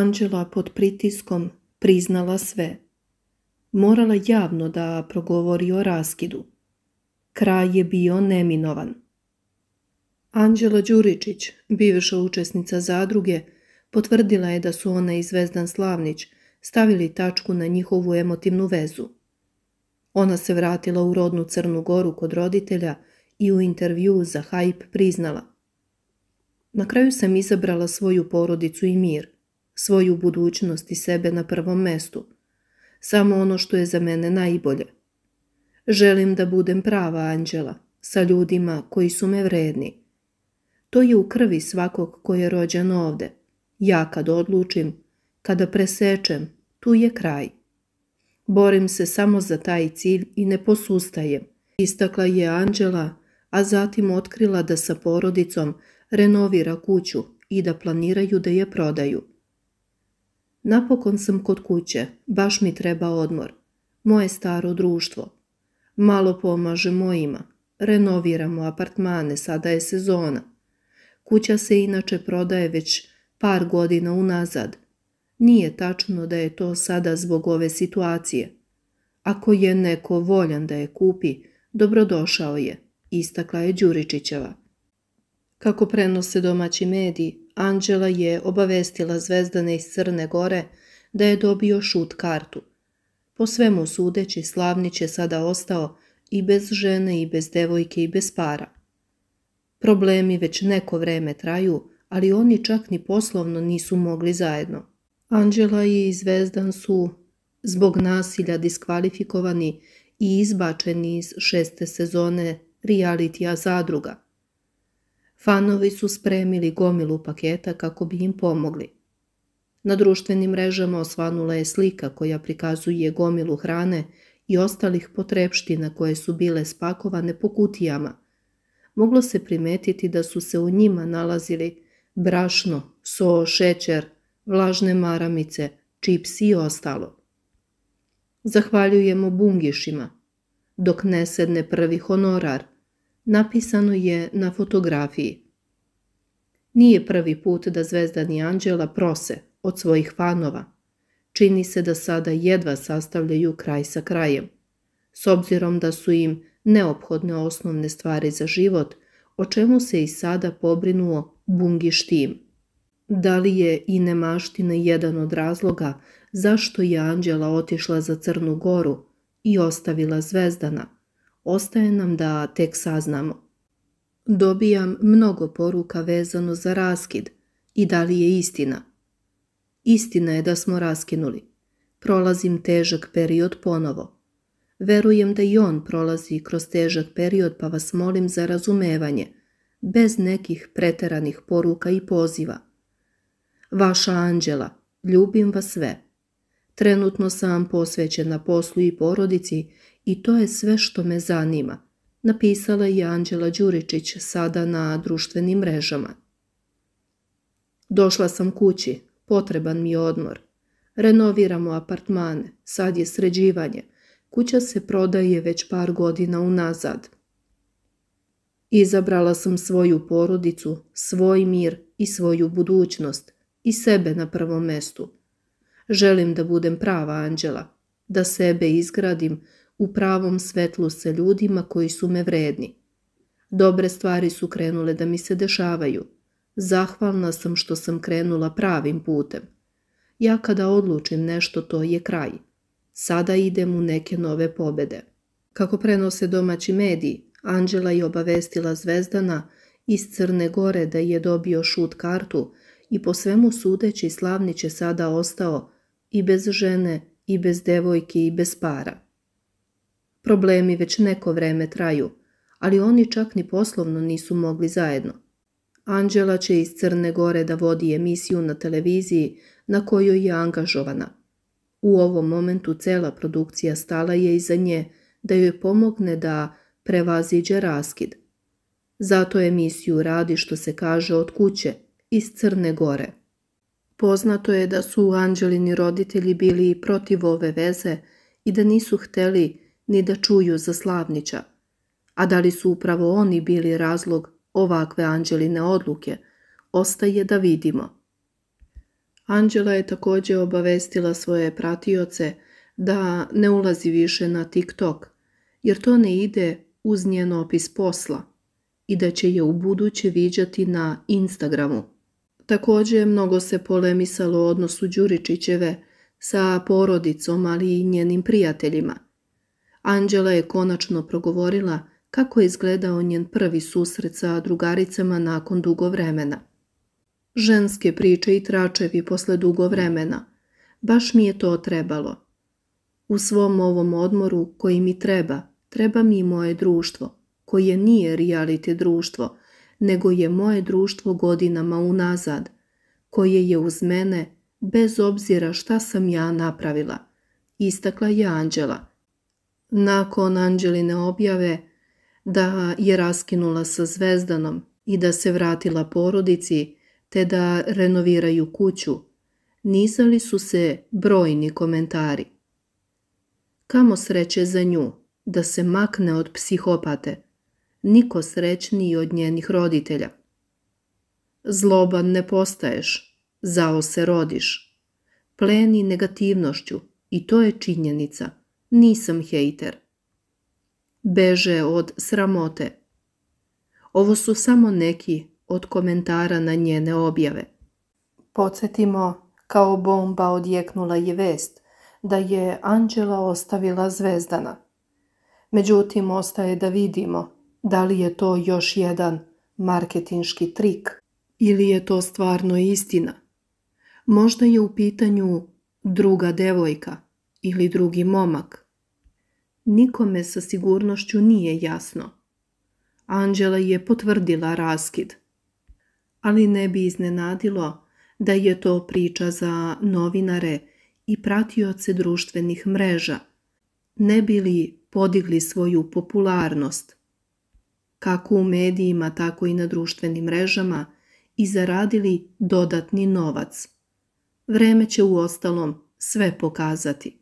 Anđela pod pritiskom priznala sve. Morala javno da progovori o raskidu. Kraj je bio neminovan. Anđela Đuričić, bivša učesnica zadruge, potvrdila je da su ona i Zvezdan Slavnić stavili tačku na njihovu emotivnu vezu. Ona se vratila u rodnu Crnu Goru kod roditelja i u intervju za Hype priznala. Na kraju sam izabrala svoju porodicu i mir svoju budućnost i sebe na prvom mestu. Samo ono što je za mene najbolje. Želim da budem prava anđela, sa ljudima koji su me vredni. To je u krvi svakog ko je rođen ovde. Ja kad odlučim, kada presečem, tu je kraj. Borim se samo za taj cilj i ne posustajem. Istakla je Anđela, a zatim otkrila da sa porodicom renovira kuću i da planiraju da je prodaju. Napokon sam kod kuće, baš mi treba odmor. Moje staro društvo. Malo pomaže mojima. Renoviramo apartmane, sada je sezona. Kuća se inače prodaje već par godina unazad. Nije tačno da je to sada zbog ove situacije. Ako je neko voljan da je kupi, dobrodošao je, istakla je Đuričićeva. Kako prenose domaći mediji, Anđela je obavestila Zvezdane iz Crne Gore da je dobio šut kartu. Po svemu sudeći, Slavnić je sada ostao i bez žene i bez devojke i bez para. Problemi već neko vreme traju, ali oni čak ni poslovno nisu mogli zajedno. Anđela i Zvezdan su zbog nasilja diskvalifikovani i izbačeni iz šeste sezone realitija zadruga. Fanovi su spremili gomilu paketa kako bi im pomogli. Na društvenim mrežama osvanula je slika koja prikazuje gomilu hrane i ostalih potrepština koje su bile spakovane po kutijama. Moglo se primetiti da su se u njima nalazili brašno, so, šećer, vlažne maramice, čips i ostalo. Zahvaljujemo bungišima, dok ne prvi honorar – napisano je na fotografiji. Nije prvi put da zvezdani Anđela prose od svojih fanova. Čini se da sada jedva sastavljaju kraj sa krajem. S obzirom da su im neophodne osnovne stvari za život, o čemu se i sada pobrinuo Bungiš tim. Da li je i nemaština jedan od razloga zašto je Anđela otišla za Crnu Goru i ostavila Zvezdana – Ostaje nam da tek saznamo. Dobijam mnogo poruka vezano za raskid i da li je istina. Istina je da smo raskinuli. Prolazim težak period ponovo. Verujem da i on prolazi kroz težak period pa vas molim za razumevanje, bez nekih preteranih poruka i poziva. Vaša anđela, ljubim vas sve. Trenutno sam posvećena poslu i porodici i to je sve što me zanima, napisala je Anđela Đuričić sada na društvenim mrežama. Došla sam kući, potreban mi je odmor. Renoviramo apartmane, sad je sređivanje. Kuća se prodaje već par godina unazad. Izabrala sam svoju porodicu, svoj mir i svoju budućnost i sebe na prvom mestu. Želim da budem prava anđela, da sebe izgradim u pravom svetlu sa ljudima koji su me vredni. Dobre stvari su krenule da mi se dešavaju. Zahvalna sam što sam krenula pravim putem. Ja kada odlučim nešto to je kraj. Sada idem u neke nove pobede. Kako prenose domaći mediji, Anđela je obavestila Zvezdana iz Crne Gore da je dobio šut kartu i po svemu sudeći slavni će sada ostao i bez žene, i bez devojke, i bez para. Problemi već neko vreme traju, ali oni čak ni poslovno nisu mogli zajedno. Anđela će iz Crne Gore da vodi emisiju na televiziji na kojoj je angažovana. U ovom momentu cela produkcija stala je iza nje da joj pomogne da prevaziđe raskid. Zato emisiju radi što se kaže od kuće, iz Crne Gore. Poznato je da su Anđelini roditelji bili protiv ove veze i da nisu hteli ni da čuju za Slavnića. A da li su upravo oni bili razlog ovakve Anđeline odluke, ostaje da vidimo. Anđela je također obavestila svoje pratioce da ne ulazi više na TikTok, jer to ne ide uz njen opis posla i da će je u buduće viđati na Instagramu. Također mnogo se polemisalo o odnosu Đuričićeve sa porodicom ali i njenim prijateljima. Anđela je konačno progovorila kako je izgledao njen prvi susret sa drugaricama nakon dugo vremena. Ženske priče i tračevi posle dugo vremena. Baš mi je to trebalo. U svom ovom odmoru koji mi treba, treba mi moje društvo, koje nije realite društvo, nego je moje društvo godinama unazad, koje je uz mene, bez obzira šta sam ja napravila, istakla je Anđela. Nakon Anđeline objave da je raskinula sa Zvezdanom i da se vratila porodici te da renoviraju kuću, nizali su se brojni komentari. Kamo sreće za nju da se makne od psihopate – niko srećniji od njenih roditelja. Zloban ne postaješ, zao se rodiš. Pleni negativnošću i to je činjenica. Nisam hejter. Beže od sramote. Ovo su samo neki od komentara na njene objave. Podsjetimo, kao bomba odjeknula je vest da je Anđela ostavila Zvezdana. Međutim, ostaje da vidimo da li je to još jedan marketinški trik ili je to stvarno istina? Možda je u pitanju druga devojka ili drugi momak. Nikome sa sigurnošću nije jasno. Anđela je potvrdila raskid. Ali ne bi iznenadilo da je to priča za novinare i pratioce društvenih mreža. Ne bi li podigli svoju popularnost kako u medijima, tako i na društvenim mrežama i zaradili dodatni novac. Vreme će u ostalom sve pokazati.